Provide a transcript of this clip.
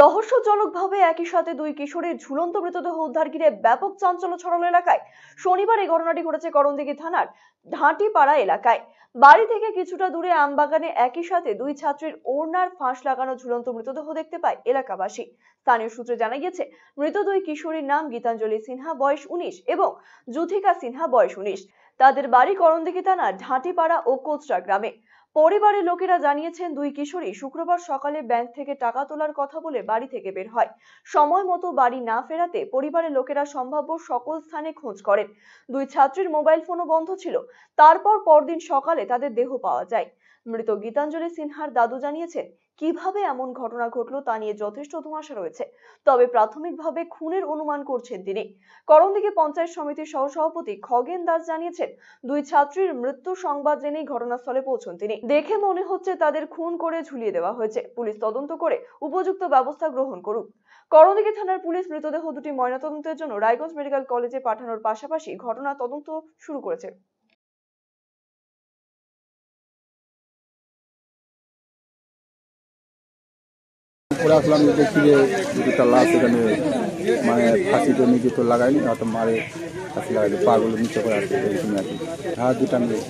রহস্যজনকভাবে একই সাথে দুই কিশোরের ঝুলন্ত মৃতদেহ উদ্ধার ঘিরে ব্যাপক চাঞ্চল্য ছড়ানো এলাকায় শনিবার এই ঘটনাটি ঘটেছে করণদিঘি থানার ঢাঁটিপাড়া এলাকায় বাড়ি থেকে কিছুটা দূরে আমবাগানে একই সাথে দুই ছাত্রীর ওড়নার ফাঁস লাগানো ঝুলন্ত মৃতদেহ দেখতে পায় এলাকাবাসী স্থানীয় সূত্রে জানা গেছে মৃত দুই কিশোরীর নাম গীতাঞ্জলি সিনহা বয়স উনিশ এবং যুথিকা সিনহা বয়স উনিশ তাদের বাড়ি করণদিঘি থানার ঢাঁটিপাড়া ও কোচরা গ্রামে পরিবারের লোকেরা জানিয়েছেন দুই কিশোরী শুক্রবার সকালে ব্যাংক থেকে টাকা তোলার কথা বলে বাড়ি থেকে বের হয় সময় মতো বাড়ি না ফেরাতে পরিবারের লোকেরা সম্ভাব্য সকল স্থানে খোঁজ করেন দুই ছাত্রীর মোবাইল ফোনও বন্ধ ছিল তারপর পরদিন সকালে তাদের দেহ পাওয়া যায় মৃত গীতাঞ্জলি সিনহার দাদু জানিয়েছেন কিভাবে এমন ঘটনা ঘটলো তা নিয়ে যথেষ্ট ধোঁয়াশা রয়েছে তবে প্রাথমিকভাবে খুনের অনুমান করছেন তিনি করণদিকে পঞ্চায়েত সমিতির সহসভাপতি খগেন দাস জানিয়েছেন দুই ছাত্রীর মৃত্যু সংবাদ জেনেই ঘটনাস্থলে পৌঁছন তিনি দেখে মনে হচ্ছে তাদের খুন করে ঝুলিয়ে দেওয়া হয়েছে পুলিশ তদন্ত করে উপযুক্ত ব্যবস্থা গ্রহণ করুক করণদিঘি থানার পুলিশ মৃতদেহ দুটি ময়নাতদন্তের জন্য রায়গঞ্জ মেডিকেল কলেজে পাঠানোর পাশাপাশি ঘটনা তদন্ত শুরু করেছে করে আসলাম দেখি যে দুটা লাশ এখানে মানে ফাঁসিতে নিজে তো লাগাইনি অত মারে ফাঁসি লাগাইনি পাগুলো নিচে করে আসছে এরকমই আর কি হ্যাঁ দুটা নিয়ে